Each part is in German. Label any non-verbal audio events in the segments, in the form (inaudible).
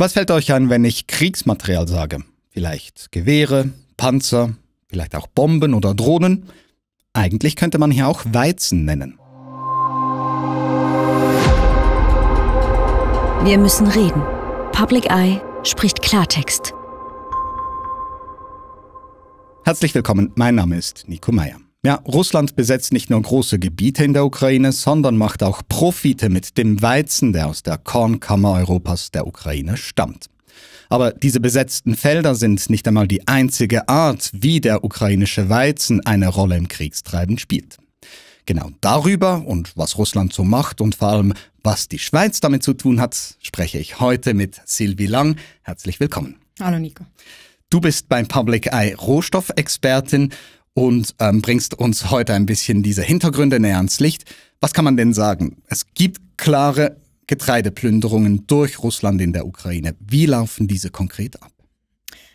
Was fällt euch ein, wenn ich Kriegsmaterial sage? Vielleicht Gewehre, Panzer, vielleicht auch Bomben oder Drohnen. Eigentlich könnte man hier auch Weizen nennen. Wir müssen reden. Public Eye spricht Klartext. Herzlich willkommen, mein Name ist Nico Meyer. Ja, Russland besetzt nicht nur große Gebiete in der Ukraine, sondern macht auch Profite mit dem Weizen, der aus der Kornkammer Europas der Ukraine stammt. Aber diese besetzten Felder sind nicht einmal die einzige Art, wie der ukrainische Weizen eine Rolle im Kriegstreiben spielt. Genau darüber und was Russland so macht und vor allem, was die Schweiz damit zu tun hat, spreche ich heute mit Sylvie Lang. Herzlich willkommen. Hallo Nico. Du bist beim Public Eye Rohstoffexpertin und ähm, bringst uns heute ein bisschen diese Hintergründe näher ans Licht. Was kann man denn sagen? Es gibt klare Getreideplünderungen durch Russland in der Ukraine. Wie laufen diese konkret ab?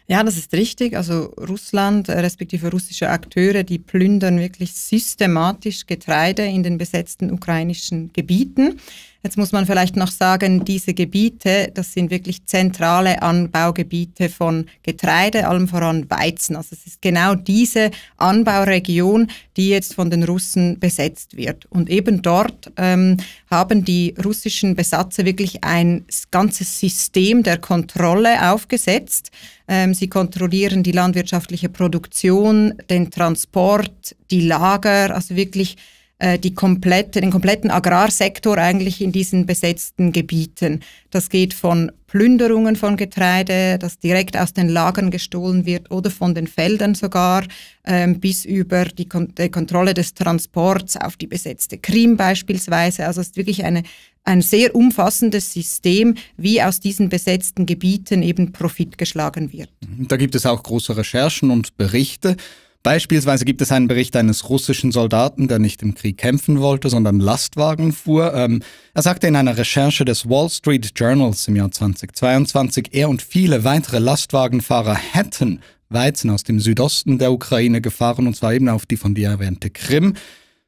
Ja, das ist richtig. Also Russland, äh, respektive russische Akteure, die plündern wirklich systematisch Getreide in den besetzten ukrainischen Gebieten. Jetzt muss man vielleicht noch sagen, diese Gebiete, das sind wirklich zentrale Anbaugebiete von Getreide, allem voran Weizen. Also es ist genau diese Anbauregion, die jetzt von den Russen besetzt wird. Und eben dort ähm, haben die russischen Besatzer wirklich ein ganzes System der Kontrolle aufgesetzt. Ähm, sie kontrollieren die landwirtschaftliche Produktion, den Transport, die Lager, also wirklich äh, die komplette, den kompletten Agrarsektor eigentlich in diesen besetzten Gebieten. Das geht von Plünderungen von Getreide, das direkt aus den Lagern gestohlen wird oder von den Feldern sogar, ähm, bis über die, Kon die, Kontrolle des Transports auf die besetzte Krim beispielsweise. Also es ist wirklich eine, ein sehr umfassendes System, wie aus diesen besetzten Gebieten eben Profit geschlagen wird. Da gibt es auch große Recherchen und Berichte. Beispielsweise gibt es einen Bericht eines russischen Soldaten, der nicht im Krieg kämpfen wollte, sondern Lastwagen fuhr. Ähm, er sagte in einer Recherche des Wall Street Journals im Jahr 2022, er und viele weitere Lastwagenfahrer hätten Weizen aus dem Südosten der Ukraine gefahren, und zwar eben auf die von dir erwähnte Krim.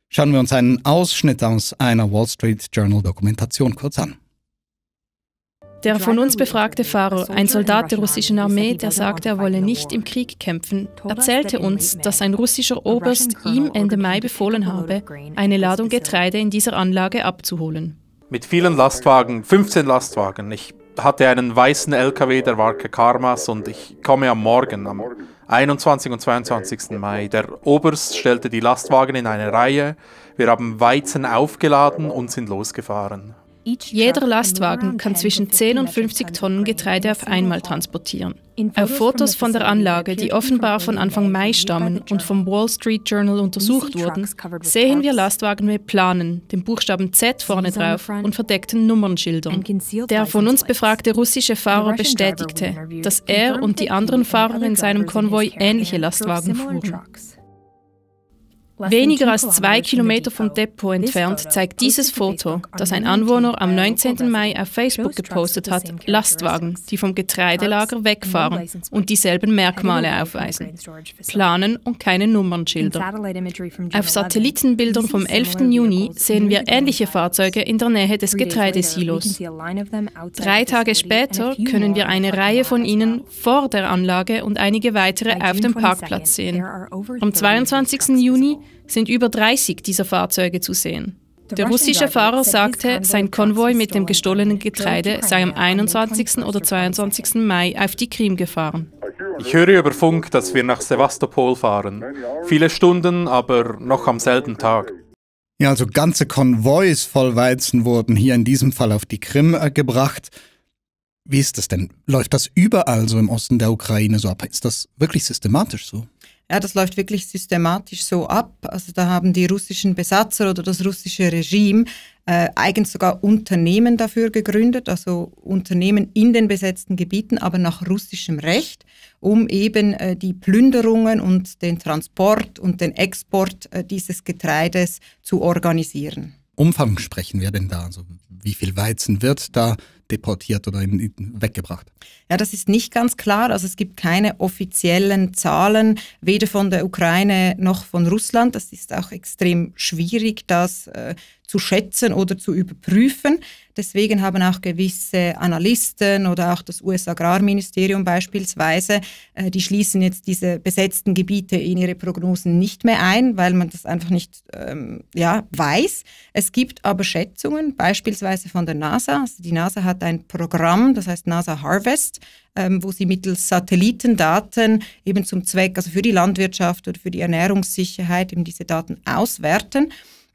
Schauen wir uns einen Ausschnitt aus einer Wall Street Journal Dokumentation kurz an. Der von uns befragte Fahrer, ein Soldat der russischen Armee, der sagte, er wolle nicht im Krieg kämpfen, erzählte uns, dass ein russischer Oberst ihm Ende Mai befohlen habe, eine Ladung Getreide in dieser Anlage abzuholen. Mit vielen Lastwagen, 15 Lastwagen. Ich hatte einen weißen LKW der Marke Karmas und ich komme am Morgen, am 21. und 22. Mai. Der Oberst stellte die Lastwagen in eine Reihe. Wir haben Weizen aufgeladen und sind losgefahren. Jeder Lastwagen kann zwischen 10 und 50 Tonnen Getreide auf einmal transportieren. Auf Fotos von der Anlage, die offenbar von Anfang Mai stammen und vom Wall Street Journal untersucht wurden, sehen wir Lastwagen mit Planen, dem Buchstaben Z vorne drauf und verdeckten Nummernschildern. Der von uns befragte russische Fahrer bestätigte, dass er und die anderen Fahrer in seinem Konvoi ähnliche Lastwagen fuhren. Weniger als zwei Kilometer vom Depot entfernt zeigt dieses Foto, das ein Anwohner am 19. Mai auf Facebook gepostet hat, Lastwagen, die vom Getreidelager wegfahren und dieselben Merkmale aufweisen. Planen und keine Nummernschilder. Auf Satellitenbildern vom 11. Juni sehen wir ähnliche Fahrzeuge in der Nähe des Getreidesilos. Drei Tage später können wir eine Reihe von ihnen vor der Anlage und einige weitere auf dem Parkplatz sehen. Am 22. Juni sind über 30 dieser Fahrzeuge zu sehen. Der russische Fahrer sagte, sein Konvoi mit dem gestohlenen Getreide sei am 21. oder 22. Mai auf die Krim gefahren. Ich höre über Funk, dass wir nach Sevastopol fahren. Viele Stunden, aber noch am selben Tag. Ja, also ganze Konvois voll Weizen wurden hier in diesem Fall auf die Krim äh, gebracht. Wie ist das denn? Läuft das überall so im Osten der Ukraine so ab? Ist das wirklich systematisch so? Ja, das läuft wirklich systematisch so ab. Also da haben die russischen Besatzer oder das russische Regime äh, eigens sogar Unternehmen dafür gegründet, also Unternehmen in den besetzten Gebieten, aber nach russischem Recht, um eben äh, die Plünderungen und den Transport und den Export äh, dieses Getreides zu organisieren. Umfang sprechen wir denn da? Also wie viel Weizen wird da deportiert oder in, in, weggebracht? Ja, das ist nicht ganz klar. Also es gibt keine offiziellen Zahlen, weder von der Ukraine noch von Russland. Das ist auch extrem schwierig, das äh, zu schätzen oder zu überprüfen. Deswegen haben auch gewisse Analysten oder auch das US-Agrarministerium beispielsweise, äh, die schließen jetzt diese besetzten Gebiete in ihre Prognosen nicht mehr ein, weil man das einfach nicht ähm, ja, weiß. Es gibt aber Schätzungen, beispielsweise von der NASA. Also die NASA hat ein Programm, das heißt NASA Harvest, ähm, wo sie mittels Satellitendaten eben zum Zweck, also für die Landwirtschaft oder für die Ernährungssicherheit, eben diese Daten auswerten.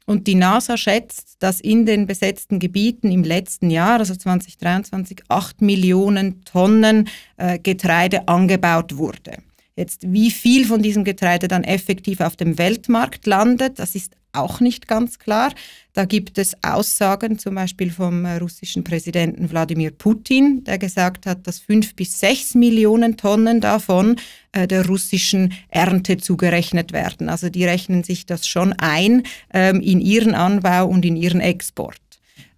Und die NASA schätzt, dass in den besetzten Gebieten im letzten Jahr, also 2023, 8 Millionen Tonnen äh, Getreide angebaut wurde. Jetzt, wie viel von diesem Getreide dann effektiv auf dem Weltmarkt landet, das ist auch nicht ganz klar. Da gibt es Aussagen zum Beispiel vom äh, russischen Präsidenten Wladimir Putin, der gesagt hat, dass fünf bis sechs Millionen Tonnen davon äh, der russischen Ernte zugerechnet werden. Also die rechnen sich das schon ein ähm, in ihren Anbau und in ihren Export.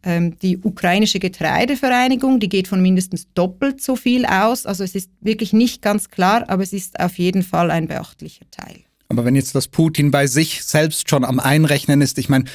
Ähm, die ukrainische Getreidevereinigung, die geht von mindestens doppelt so viel aus. Also es ist wirklich nicht ganz klar, aber es ist auf jeden Fall ein beachtlicher Teil. Aber wenn jetzt das Putin bei sich selbst schon am Einrechnen ist, ich meine,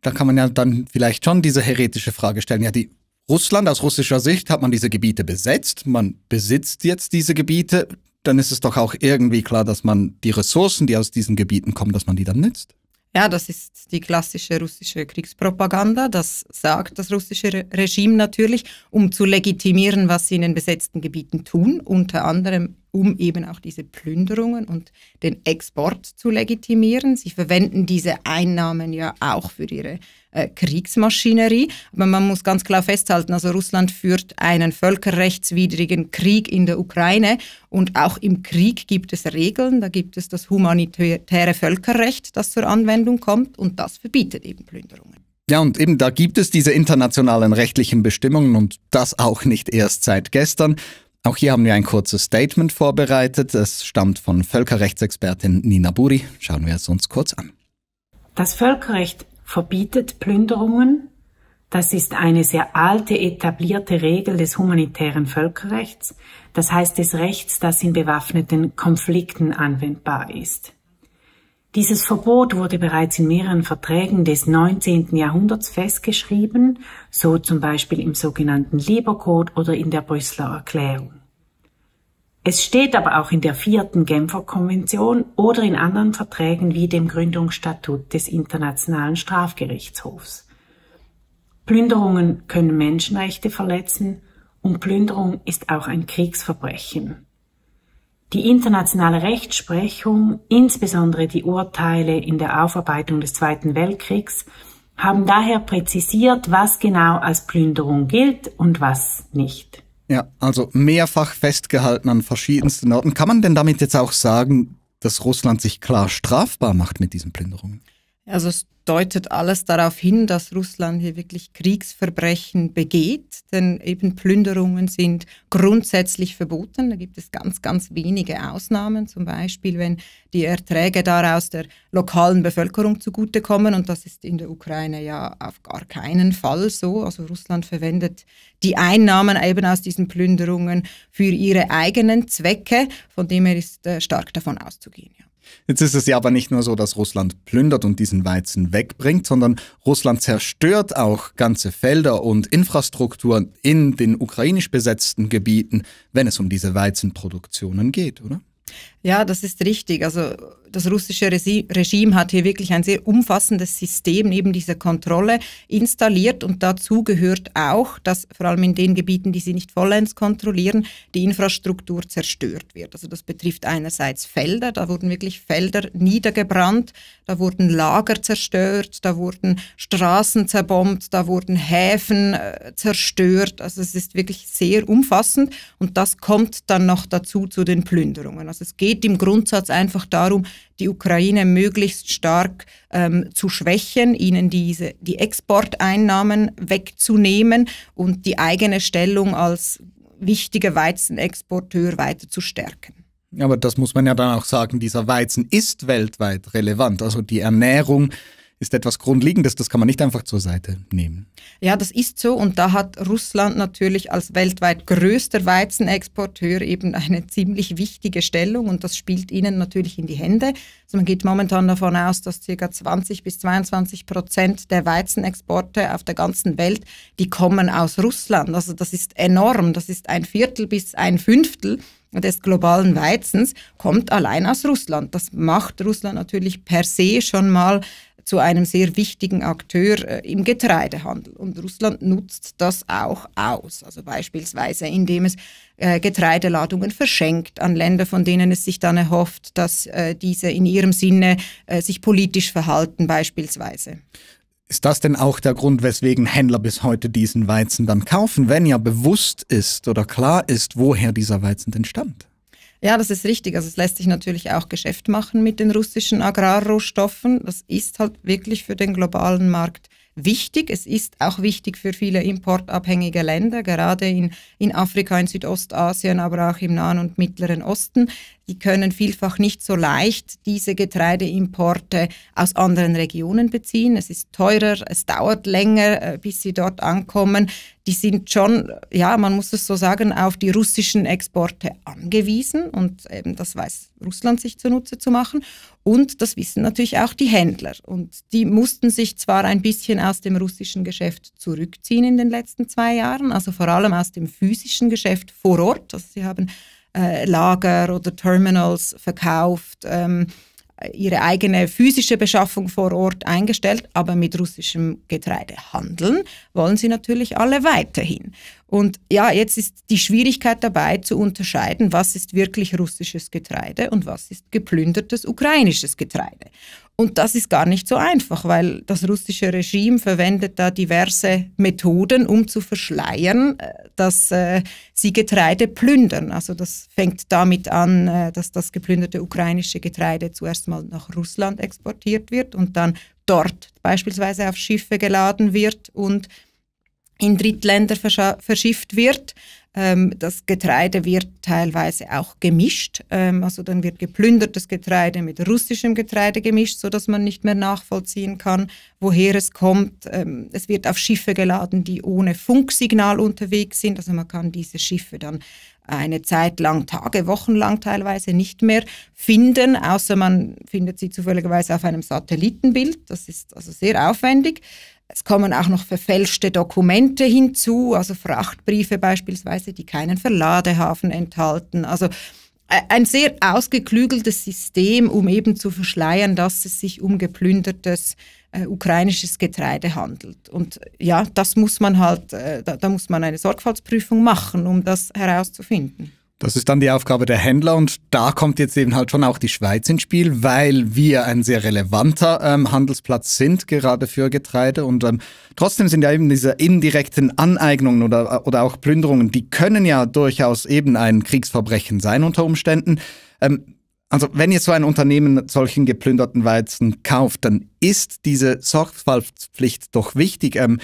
da kann man ja dann vielleicht schon diese heretische Frage stellen. Ja, die Russland aus russischer Sicht hat man diese Gebiete besetzt, man besitzt jetzt diese Gebiete, dann ist es doch auch irgendwie klar, dass man die Ressourcen, die aus diesen Gebieten kommen, dass man die dann nützt. Ja, das ist die klassische russische Kriegspropaganda. Das sagt das russische Regime natürlich, um zu legitimieren, was sie in den besetzten Gebieten tun, unter anderem um eben auch diese Plünderungen und den Export zu legitimieren. Sie verwenden diese Einnahmen ja auch für ihre äh, Kriegsmaschinerie. Aber man muss ganz klar festhalten, also Russland führt einen völkerrechtswidrigen Krieg in der Ukraine und auch im Krieg gibt es Regeln, da gibt es das humanitäre Völkerrecht, das zur Anwendung kommt und das verbietet eben Plünderungen. Ja, und eben da gibt es diese internationalen rechtlichen Bestimmungen und das auch nicht erst seit gestern. Auch hier haben wir ein kurzes Statement vorbereitet. Es stammt von Völkerrechtsexpertin Nina Buri. Schauen wir es uns kurz an. Das Völkerrecht verbietet Plünderungen. Das ist eine sehr alte, etablierte Regel des humanitären Völkerrechts, das heißt des Rechts, das in bewaffneten Konflikten anwendbar ist. Dieses Verbot wurde bereits in mehreren Verträgen des 19. Jahrhunderts festgeschrieben, so zum Beispiel im sogenannten Liebercode oder in der Brüsseler Erklärung. Es steht aber auch in der vierten Genfer Konvention oder in anderen Verträgen wie dem Gründungsstatut des Internationalen Strafgerichtshofs. Plünderungen können Menschenrechte verletzen und Plünderung ist auch ein Kriegsverbrechen. Die internationale Rechtsprechung, insbesondere die Urteile in der Aufarbeitung des Zweiten Weltkriegs, haben daher präzisiert, was genau als Plünderung gilt und was nicht. Ja, also mehrfach festgehalten an verschiedensten Orten. Kann man denn damit jetzt auch sagen, dass Russland sich klar strafbar macht mit diesen Plünderungen? Also es deutet alles darauf hin, dass Russland hier wirklich Kriegsverbrechen begeht, denn eben Plünderungen sind grundsätzlich verboten. Da gibt es ganz, ganz wenige Ausnahmen, zum Beispiel wenn die Erträge daraus der lokalen Bevölkerung zugutekommen und das ist in der Ukraine ja auf gar keinen Fall so. Also Russland verwendet die Einnahmen eben aus diesen Plünderungen für ihre eigenen Zwecke, von dem her ist äh, stark davon auszugehen. Ja. Jetzt ist es ja aber nicht nur so, dass Russland plündert und diesen Weizen wegbringt, sondern Russland zerstört auch ganze Felder und Infrastrukturen in den ukrainisch besetzten Gebieten, wenn es um diese Weizenproduktionen geht, oder? Ja, das ist richtig. Also das russische Regime hat hier wirklich ein sehr umfassendes System neben dieser Kontrolle installiert und dazu gehört auch, dass vor allem in den Gebieten, die sie nicht vollends kontrollieren, die Infrastruktur zerstört wird. Also das betrifft einerseits Felder, da wurden wirklich Felder niedergebrannt, da wurden Lager zerstört, da wurden Straßen zerbombt, da wurden Häfen äh, zerstört. Also es ist wirklich sehr umfassend und das kommt dann noch dazu zu den Plünderungen. Also es geht im Grundsatz einfach darum, die Ukraine möglichst stark ähm, zu schwächen, ihnen diese, die Exporteinnahmen wegzunehmen und die eigene Stellung als wichtiger Weizenexporteur weiter zu stärken. Aber das muss man ja dann auch sagen, dieser Weizen ist weltweit relevant. Also die Ernährung ist etwas Grundlegendes, das kann man nicht einfach zur Seite nehmen. Ja, das ist so und da hat Russland natürlich als weltweit größter Weizenexporteur eben eine ziemlich wichtige Stellung und das spielt ihnen natürlich in die Hände. Also man geht momentan davon aus, dass ca. 20 bis 22 Prozent der Weizenexporte auf der ganzen Welt, die kommen aus Russland. Also das ist enorm, das ist ein Viertel bis ein Fünftel des globalen Weizens kommt allein aus Russland. Das macht Russland natürlich per se schon mal zu einem sehr wichtigen Akteur äh, im Getreidehandel. Und Russland nutzt das auch aus. Also beispielsweise, indem es äh, Getreideladungen verschenkt an Länder, von denen es sich dann erhofft, dass äh, diese in ihrem Sinne sich politisch verhalten, beispielsweise. Ist das denn auch der Grund, weswegen Händler bis heute diesen Weizen dann kaufen, wenn ja bewusst ist oder klar ist, woher dieser Weizen denn stammt? Ja, das ist richtig. Also es lässt sich natürlich auch Geschäft machen mit den russischen Agrarrohstoffen. Das ist halt wirklich für den globalen Markt wichtig. Es ist auch wichtig für viele importabhängige Länder, gerade in, in Afrika, in Südostasien, aber auch im Nahen und Mittleren Osten die können vielfach nicht so leicht diese Getreideimporte aus anderen Regionen beziehen. Es ist teurer, es dauert länger, äh, bis sie dort ankommen. Die sind schon, ja, man muss es so sagen, auf die russischen Exporte angewiesen und eben ähm, das weiß Russland sich zunutze zu machen. Und das wissen natürlich auch die Händler. Und die mussten sich zwar ein bisschen aus dem russischen Geschäft zurückziehen in den letzten zwei Jahren, also vor allem aus dem physischen Geschäft vor Ort. Also sie haben äh, Lager oder Terminals verkauft, ähm, ihre eigene physische Beschaffung vor Ort eingestellt, aber mit russischem Getreide handeln wollen sie natürlich alle weiterhin. Und ja, jetzt ist die Schwierigkeit dabei zu unterscheiden, was ist wirklich russisches Getreide und was ist geplündertes ukrainisches Getreide. Und das ist gar nicht so einfach, weil das russische Regime verwendet da diverse Methoden, um zu verschleiern, äh, dass äh, sie Getreide plündern. Also das fängt damit an, äh, dass das geplünderte ukrainische Getreide zuerst mal nach Russland exportiert wird und dann dort beispielsweise auf Schiffe geladen wird und in Drittländer verschifft wird. Ähm, das Getreide wird teilweise auch gemischt. Ähm, also dann wird geplündertes Getreide mit russischem Getreide gemischt, sodass man nicht mehr nachvollziehen kann, woher es kommt. Ähm, es wird auf Schiffe geladen, die ohne Funksignal unterwegs sind. Also man kann diese Schiffe dann eine Zeit lang, Tage, Wochen lang teilweise nicht mehr finden, außer man findet sie zufälligerweise auf einem Satellitenbild. Das ist also sehr aufwendig. Es kommen auch noch verfälschte Dokumente hinzu, also Frachtbriefe beispielsweise, die keinen Verladehafen enthalten. Also äh, ein sehr ausgeklügeltes System, um eben zu verschleiern, dass es sich um geplündertes äh, ukrainisches Getreide handelt. Und äh, ja, das muss man halt, äh, da, da, muss man eine Sorgfaltsprüfung machen, um das herauszufinden. Das ist dann die Aufgabe der Händler und da kommt jetzt eben halt schon auch die Schweiz ins Spiel, weil wir ein sehr relevanter ähm, Handelsplatz sind, gerade für Getreide. Und ähm, trotzdem sind ja eben diese indirekten Aneignungen oder, äh, oder auch Plünderungen, die können ja durchaus eben ein Kriegsverbrechen sein unter Umständen. Ähm, also wenn jetzt so ein Unternehmen solchen geplünderten Weizen kauft, dann ist diese Sorgfaltspflicht doch wichtig. Ähm,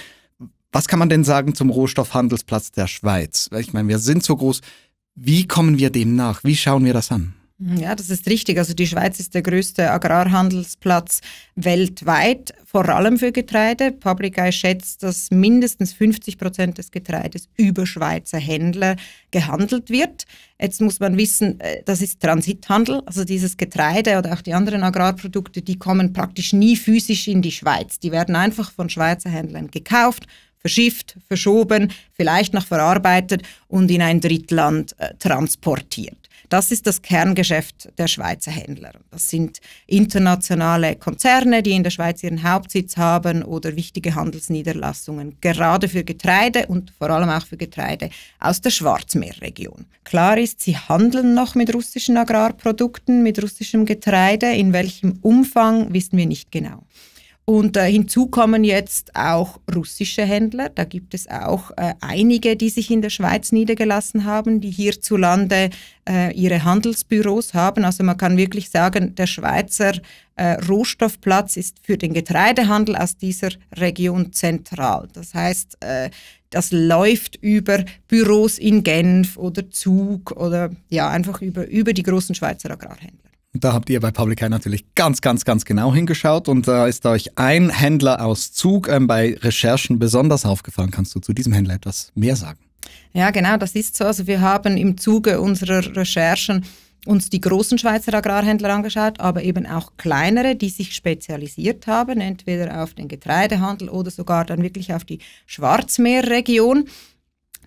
was kann man denn sagen zum Rohstoffhandelsplatz der Schweiz? Ich meine, wir sind so groß wie kommen wir dem nach? Wie schauen wir das an? Ja, das ist richtig. Also die Schweiz ist der größte Agrarhandelsplatz weltweit, vor allem für Getreide. Public Eye schätzt, dass mindestens 50 Prozent des Getreides über Schweizer Händler gehandelt wird. Jetzt muss man wissen, äh, das ist Transithandel. Also dieses Getreide oder auch die anderen Agrarprodukte, die kommen praktisch nie physisch in die Schweiz. Die werden einfach von Schweizer Händlern gekauft verschifft, verschoben, vielleicht noch verarbeitet und in ein Drittland äh, transportiert. Das ist das Kerngeschäft der Schweizer Händler. Das sind internationale Konzerne, die in der Schweiz ihren Hauptsitz haben oder wichtige Handelsniederlassungen, gerade für Getreide und vor allem auch für Getreide aus der Schwarzmeerregion. Klar ist, sie handeln noch mit russischen Agrarprodukten, mit russischem Getreide. In welchem Umfang wissen wir nicht genau. Und äh, hinzu kommen jetzt auch russische Händler. Da gibt es auch äh, einige, die sich in der Schweiz niedergelassen haben, die hierzulande äh, ihre Handelsbüros haben. Also man kann wirklich sagen, der Schweizer äh, Rohstoffplatz ist für den Getreidehandel aus dieser Region zentral. Das heißt, äh, das läuft über Büros in Genf oder Zug oder ja, einfach über, über die großen Schweizer Agrarhändler. Und Da habt ihr bei Public Eye natürlich ganz, ganz, ganz genau hingeschaut und da ist euch ein Händler aus Zug ähm, bei Recherchen besonders aufgefallen. Kannst du zu diesem Händler etwas mehr sagen? Ja, genau, das ist so. Also wir haben im Zuge unserer Recherchen uns die großen Schweizer Agrarhändler angeschaut, aber eben auch kleinere, die sich spezialisiert haben, entweder auf den Getreidehandel oder sogar dann wirklich auf die Schwarzmeerregion.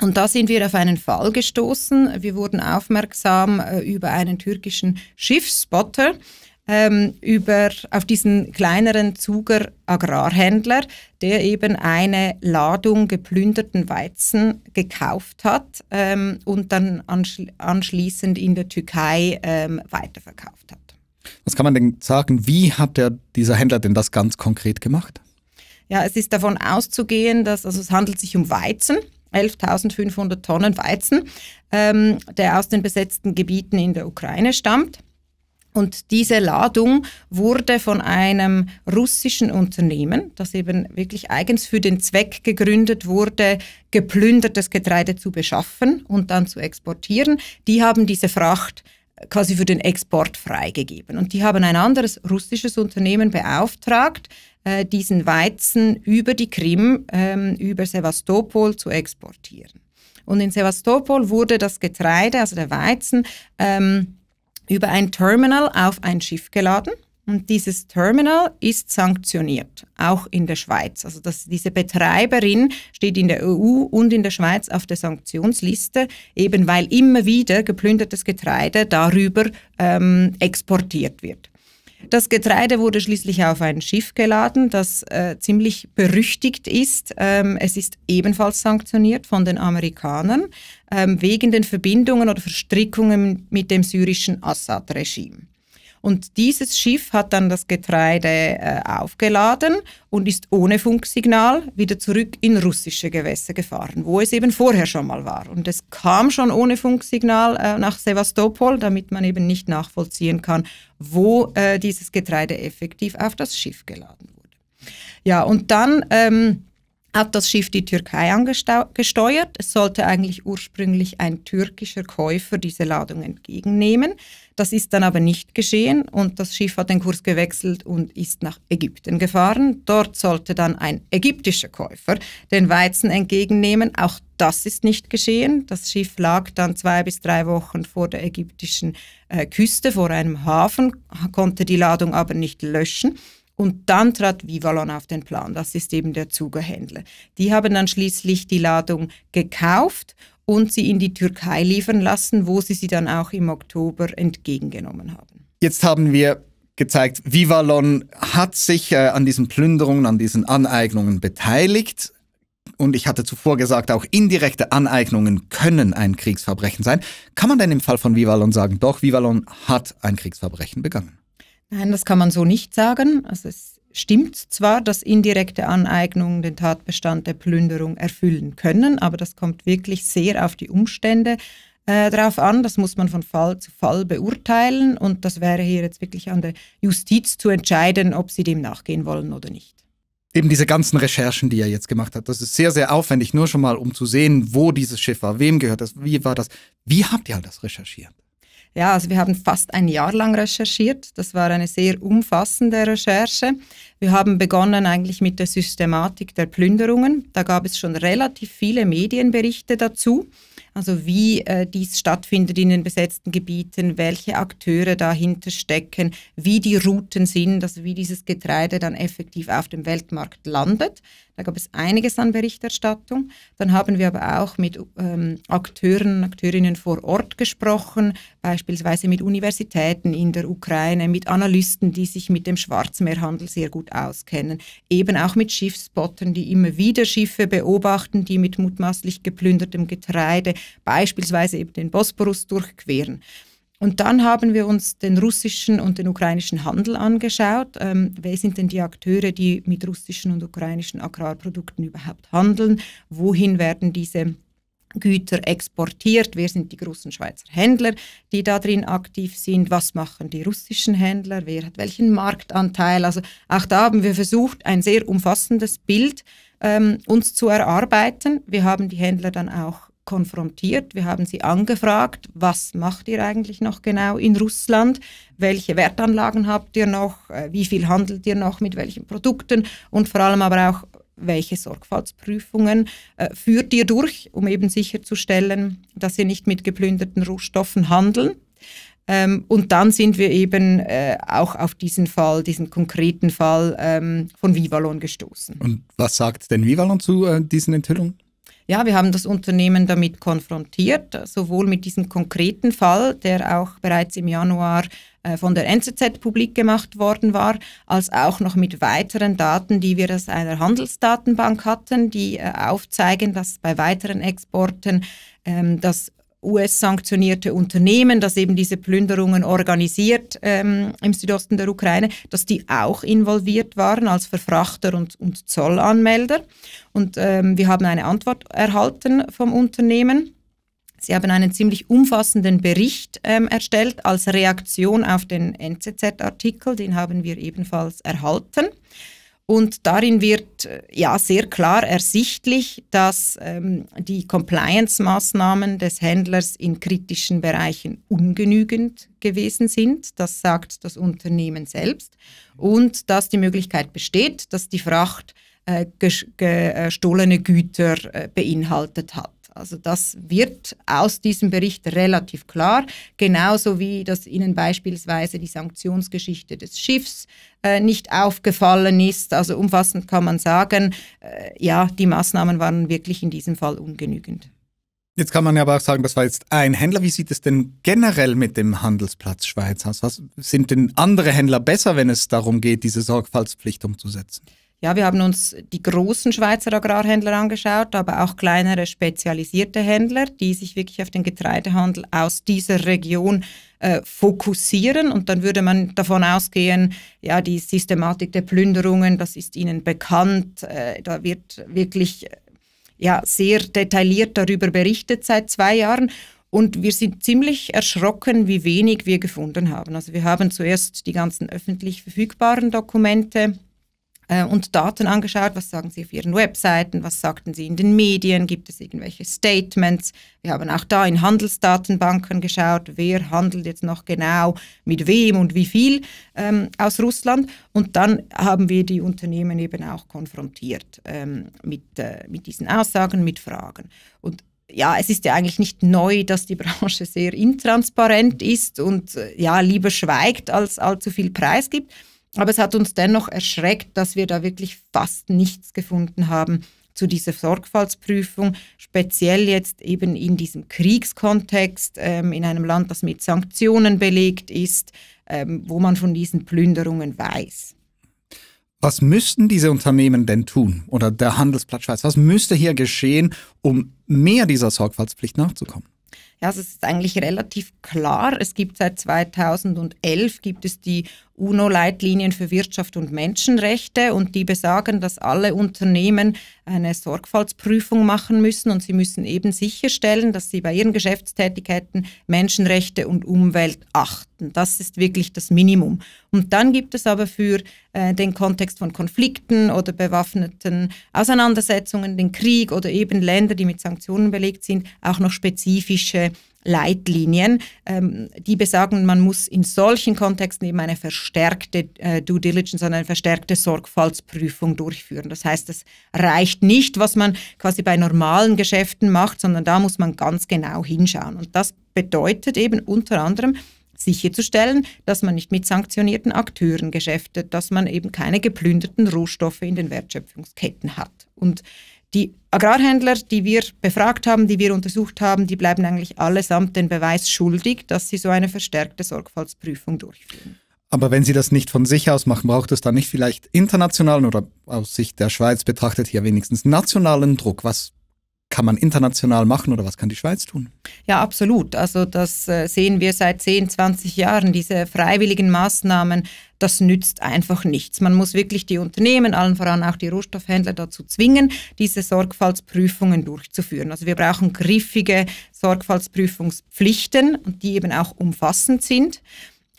Und da sind wir auf einen Fall gestoßen. Wir wurden aufmerksam äh, über einen türkischen Schiffspotter, ähm, über, auf diesen kleineren Zuger Agrarhändler, der eben eine Ladung geplünderten Weizen gekauft hat ähm, und dann anschli anschließend in der Türkei ähm, weiterverkauft hat. Was kann man denn sagen, wie hat der, dieser Händler denn das ganz konkret gemacht? Ja, es ist davon auszugehen, dass also es handelt sich um Weizen handelt 11.500 Tonnen Weizen, ähm, der aus den besetzten Gebieten in der Ukraine stammt. Und diese Ladung wurde von einem russischen Unternehmen, das eben wirklich eigens für den Zweck gegründet wurde, geplündertes Getreide zu beschaffen und dann zu exportieren. Die haben diese Fracht quasi für den Export freigegeben. Und die haben ein anderes russisches Unternehmen beauftragt, äh, diesen Weizen über die Krim, ähm, über Sevastopol zu exportieren. Und in Sevastopol wurde das Getreide, also der Weizen, ähm, über ein Terminal auf ein Schiff geladen. Und dieses Terminal ist sanktioniert, auch in der Schweiz. Also das, diese Betreiberin steht in der EU und in der Schweiz auf der Sanktionsliste, eben weil immer wieder geplündertes Getreide darüber ähm, exportiert wird. Das Getreide wurde schließlich auf ein Schiff geladen, das äh, ziemlich berüchtigt ist. Ähm, es ist ebenfalls sanktioniert von den Amerikanern ähm, wegen den Verbindungen oder Verstrickungen mit dem syrischen Assad-Regime. Und dieses Schiff hat dann das Getreide äh, aufgeladen und ist ohne Funksignal wieder zurück in russische Gewässer gefahren, wo es eben vorher schon mal war. Und es kam schon ohne Funksignal äh, nach Sevastopol, damit man eben nicht nachvollziehen kann, wo äh, dieses Getreide effektiv auf das Schiff geladen wurde. Ja, und dann ähm, hat das Schiff die Türkei angesteuert. Es sollte eigentlich ursprünglich ein türkischer Käufer diese Ladung entgegennehmen. Das ist dann aber nicht geschehen und das Schiff hat den Kurs gewechselt und ist nach Ägypten gefahren. Dort sollte dann ein ägyptischer Käufer den Weizen entgegennehmen. Auch das ist nicht geschehen. Das Schiff lag dann zwei bis drei Wochen vor der ägyptischen äh, Küste, vor einem Hafen, konnte die Ladung aber nicht löschen. Und dann trat Vivalon auf den Plan, das ist eben der Zugehändler. Die haben dann schließlich die Ladung gekauft und sie in die Türkei liefern lassen, wo sie sie dann auch im Oktober entgegengenommen haben. Jetzt haben wir gezeigt, Vivalon hat sich äh, an diesen Plünderungen, an diesen Aneignungen beteiligt. Und ich hatte zuvor gesagt, auch indirekte Aneignungen können ein Kriegsverbrechen sein. Kann man denn im Fall von Vivalon sagen, doch, Vivalon hat ein Kriegsverbrechen begangen? Nein, das kann man so nicht sagen. Also es stimmt zwar, dass indirekte Aneignungen den Tatbestand der Plünderung erfüllen können, aber das kommt wirklich sehr auf die Umstände äh, drauf an. Das muss man von Fall zu Fall beurteilen und das wäre hier jetzt wirklich an der Justiz zu entscheiden, ob sie dem nachgehen wollen oder nicht. Eben diese ganzen Recherchen, die er jetzt gemacht hat, das ist sehr, sehr aufwendig, nur schon mal, um zu sehen, wo dieses Schiff war, wem gehört das, wie war das. Wie habt ihr all das recherchiert? Ja, also wir haben fast ein Jahr lang recherchiert. Das war eine sehr umfassende Recherche. Wir haben begonnen eigentlich mit der Systematik der Plünderungen. Da gab es schon relativ viele Medienberichte dazu. Also wie äh, dies stattfindet in den besetzten Gebieten, welche Akteure dahinter stecken, wie die Routen sind, also wie dieses Getreide dann effektiv auf dem Weltmarkt landet. Da gab es einiges an Berichterstattung. Dann haben wir aber auch mit ähm, Akteuren, Akteurinnen vor Ort gesprochen, beispielsweise mit Universitäten in der Ukraine, mit Analysten, die sich mit dem Schwarzmeerhandel sehr gut auskennen, eben auch mit Schiffspottern, die immer wieder Schiffe beobachten, die mit mutmaßlich geplündertem Getreide beispielsweise eben den Bosporus durchqueren. Und dann haben wir uns den russischen und den ukrainischen Handel angeschaut. Ähm, wer sind denn die Akteure, die mit russischen und ukrainischen Agrarprodukten überhaupt handeln? Wohin werden diese Güter exportiert? Wer sind die großen Schweizer Händler, die da drin aktiv sind? Was machen die russischen Händler? Wer hat welchen Marktanteil? Also auch da haben wir versucht, ein sehr umfassendes Bild ähm, uns zu erarbeiten. Wir haben die Händler dann auch konfrontiert, wir haben sie angefragt, was macht ihr eigentlich noch genau in Russland, welche Wertanlagen habt ihr noch, äh, wie viel handelt ihr noch mit welchen Produkten und vor allem aber auch, welche Sorgfaltsprüfungen äh, führt ihr durch, um eben sicherzustellen, dass ihr nicht mit geplünderten Rohstoffen handeln. Ähm, und dann sind wir eben äh, auch auf diesen Fall, diesen konkreten Fall ähm, von Vivalon gestoßen. Und was sagt denn Vivalon zu äh, diesen Enthüllungen? Ja, wir haben das Unternehmen damit konfrontiert, sowohl mit diesem konkreten Fall, der auch bereits im Januar äh, von der NZZ publik gemacht worden war, als auch noch mit weiteren Daten, die wir aus einer Handelsdatenbank hatten, die äh, aufzeigen, dass bei weiteren Exporten ähm, das US-sanktionierte Unternehmen, das eben diese Plünderungen organisiert ähm, im Südosten der Ukraine, dass die auch involviert waren als Verfrachter und, und Zollanmelder. Und ähm, wir haben eine Antwort erhalten vom Unternehmen. Sie haben einen ziemlich umfassenden Bericht ähm, erstellt als Reaktion auf den NZZ-Artikel, den haben wir ebenfalls erhalten. Und darin wird äh, ja sehr klar ersichtlich, dass ähm, die Compliance-Maßnahmen des Händlers in kritischen Bereichen ungenügend gewesen sind. Das sagt das Unternehmen selbst. Und dass die Möglichkeit besteht, dass die Fracht äh, äh gestohlene Güter äh, beinhaltet hat. Also das wird aus diesem Bericht relativ klar, genauso wie dass Ihnen beispielsweise die Sanktionsgeschichte des Schiffs äh, nicht aufgefallen ist. Also umfassend kann man sagen, äh, ja, die Maßnahmen waren wirklich in diesem Fall ungenügend. Jetzt kann man ja aber auch sagen, das war jetzt ein Händler. Wie sieht es denn generell mit dem Handelsplatz Schweiz aus? Was, sind denn andere Händler besser, wenn es darum geht, diese Sorgfaltspflicht umzusetzen? Ja, wir haben uns die großen Schweizer Agrarhändler angeschaut, aber auch kleinere spezialisierte Händler, die sich wirklich auf den Getreidehandel aus dieser Region äh, fokussieren. Und dann würde man davon ausgehen, ja, die Systematik der Plünderungen, das ist ihnen bekannt. Äh, da wird wirklich äh, ja, sehr detailliert darüber berichtet seit zwei Jahren. Und wir sind ziemlich erschrocken, wie wenig wir gefunden haben. Also wir haben zuerst die ganzen öffentlich verfügbaren Dokumente äh, und Daten angeschaut. Was sagen sie auf ihren Webseiten? Was sagten sie in den Medien? Gibt es irgendwelche Statements? Wir haben auch da in Handelsdatenbanken geschaut, wer handelt jetzt noch genau, mit wem und wie viel ähm, aus Russland. Und dann haben wir die Unternehmen eben auch konfrontiert ähm, mit, äh, mit diesen Aussagen, mit Fragen. Und ja, es ist ja eigentlich nicht neu, dass die Branche sehr intransparent ist und äh, ja, lieber schweigt, als allzu viel Preis gibt. Aber es hat uns dennoch erschreckt, dass wir da wirklich fast nichts gefunden haben zu dieser Sorgfaltsprüfung, speziell jetzt eben in diesem Kriegskontext, ähm, in einem Land, das mit Sanktionen belegt ist, ähm, wo man von diesen Plünderungen weiß. Was müssten diese Unternehmen denn tun oder der Handelsplatz Schweiz? Was müsste hier geschehen, um mehr dieser Sorgfaltspflicht nachzukommen? Ja, also es ist eigentlich relativ klar. Es gibt seit 2011 gibt es die UNO-Leitlinien für Wirtschaft und Menschenrechte und die besagen, dass alle Unternehmen eine Sorgfaltsprüfung machen müssen und sie müssen eben sicherstellen, dass sie bei ihren Geschäftstätigkeiten Menschenrechte und Umwelt achten. Das ist wirklich das Minimum. Und dann gibt es aber für äh, den Kontext von Konflikten oder bewaffneten Auseinandersetzungen, den Krieg oder eben Länder, die mit Sanktionen belegt sind, auch noch spezifische Leitlinien, ähm, die besagen, man muss in solchen Kontexten eben eine verstärkte äh, Due Diligence, sondern eine verstärkte Sorgfaltsprüfung durchführen. Das heißt, es reicht nicht, was man quasi bei normalen Geschäften macht, sondern da muss man ganz genau hinschauen. Und das bedeutet eben unter anderem, sicherzustellen, dass man nicht mit sanktionierten Akteuren geschäftet, dass man eben keine geplünderten Rohstoffe in den Wertschöpfungsketten hat. Und die Agrarhändler, die wir befragt haben, die wir untersucht haben, die bleiben eigentlich allesamt den Beweis schuldig, dass sie so eine verstärkte Sorgfaltsprüfung durchführen. Aber wenn Sie das nicht von sich aus machen, braucht es dann nicht vielleicht internationalen oder aus Sicht der Schweiz betrachtet hier wenigstens nationalen Druck? Was kann man international machen oder was kann die Schweiz tun? Ja, absolut. Also das äh, sehen wir seit 10, 20 Jahren, diese freiwilligen Maßnahmen, das nützt einfach nichts. Man muss wirklich die Unternehmen, allen voran auch die Rohstoffhändler dazu zwingen, diese Sorgfaltsprüfungen durchzuführen. Also wir brauchen griffige Sorgfaltsprüfungspflichten, die eben auch umfassend sind.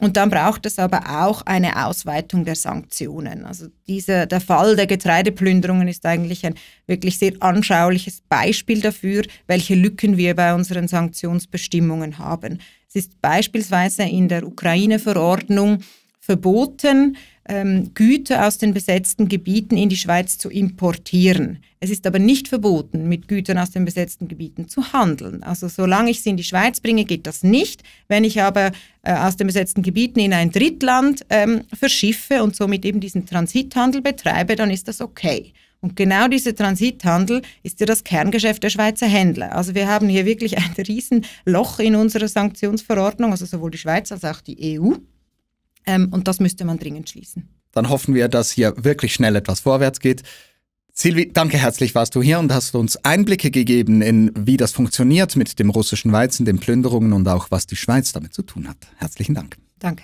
Und dann braucht es aber auch eine Ausweitung der Sanktionen. Also dieser, der Fall der Getreideplünderungen ist eigentlich ein wirklich sehr anschauliches Beispiel dafür, welche Lücken wir bei unseren Sanktionsbestimmungen haben. Es ist beispielsweise in der Ukraine-Verordnung verboten, ähm, Güter aus den besetzten Gebieten in die Schweiz zu importieren. Es ist aber nicht verboten, mit Gütern aus den besetzten Gebieten zu handeln. Also solange ich sie in die Schweiz bringe, geht das nicht. Wenn ich aber äh, aus den besetzten Gebieten in ein Drittland ähm, verschiffe und somit eben diesen Transithandel betreibe, dann ist das okay. Und genau dieser Transithandel ist ja das Kerngeschäft der Schweizer Händler. Also wir haben hier wirklich ein (laughs) Riesenloch in unserer Sanktionsverordnung, also sowohl die Schweiz als auch die EU. Ähm, und das müsste man dringend schließen. Dann hoffen wir, dass hier wirklich schnell etwas vorwärts geht. Silvi, danke herzlich, warst du hier und hast uns Einblicke gegeben in, wie das funktioniert mit dem russischen Weizen, den Plünderungen und auch, was die Schweiz damit zu tun hat. Herzlichen Dank. Danke.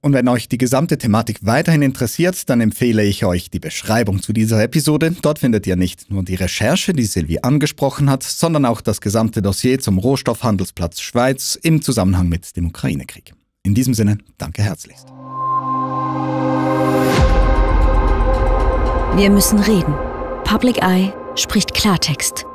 Und wenn euch die gesamte Thematik weiterhin interessiert, dann empfehle ich euch die Beschreibung zu dieser Episode. Dort findet ihr nicht nur die Recherche, die Silvi angesprochen hat, sondern auch das gesamte Dossier zum Rohstoffhandelsplatz Schweiz im Zusammenhang mit dem Ukraine-Krieg. In diesem Sinne, danke herzlichst. Wir müssen reden. Public Eye spricht Klartext.